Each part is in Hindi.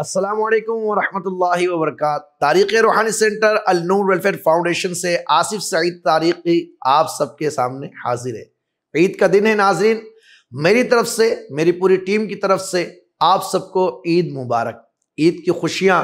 असलम वरहमल वबरक तारीख़ रूहानी सेंटर अलनूर वेलफेयर फाउंडेशन से आसिफ सईद तारीख़ी आप सबके सामने हाजिर है ईद का दिन है नाजरीन मेरी तरफ से मेरी पूरी टीम की तरफ से आप सबको ईद मुबारक ईद की खुशियाँ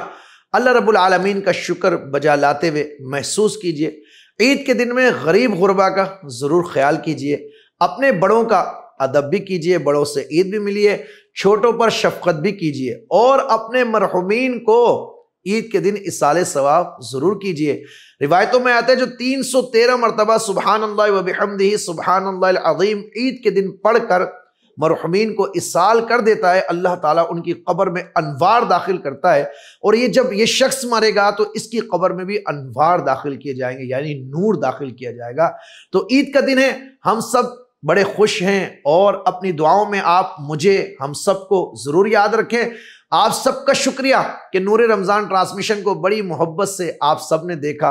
अल्लाह रब्बुल आलमीन का शुक्र बजा लाते हुए महसूस कीजिए ईद के दिन में गरीब गुरबा का ज़रूर ख्याल कीजिए अपने बड़ों का अदब भी कीजिए बड़ों से ईद भी मिलिए छोटों पर शफकत भी कीजिए और अपने मरहुमीन को ईद के दिन इसाले सवाब ज़रूर कीजिए रिवायतों में आते हैं जो तीन सौ तेरह मरतबा सुबहान अल्लाह वबहमदी ईद के दिन पढ़ कर मरहमीन को इसाल कर देता है अल्लाह ताला उनकी कब्र में अनवार दाखिल करता है और ये जब ये शख्स मरेगा तो इसकी कब्र में भी अनवार दाखिल किए जाएंगे यानी नूर दाखिल किया जाएगा तो ईद का दिन है हम सब बड़े खुश हैं और अपनी दुआओं में आप मुझे हम सबको ज़रूर याद रखें आप सबका शुक्रिया कि नूर रमज़ान ट्रांसमिशन को बड़ी मोहब्बत से आप सब ने देखा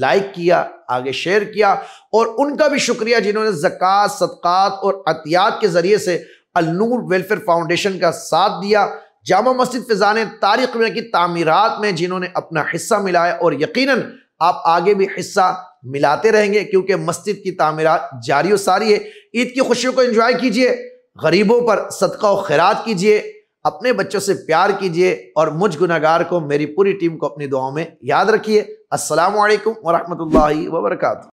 लाइक किया आगे शेयर किया और उनका भी शुक्रिया जिन्होंने जक़ात सदक़ात और अतियात के ज़रिए से अलूर वेलफेयर फाउंडेशन का साथ दिया जामा मस्जिद फ़िज़ान तारीख में की तामीरत में जिन्होंने अपना हिस्सा मिलाया और यकीनन आप आगे भी हिस्सा मिलाते रहेंगे क्योंकि मस्जिद की तामीरत जारी और सारी है ईद की खुशियों को एंजॉय कीजिए गरीबों पर सदका व खैरात कीजिए अपने बच्चों से प्यार कीजिए और मुझ गुनागार को मेरी पूरी टीम को अपनी दुआओं में याद रखिए असलकम वरहमल वर्का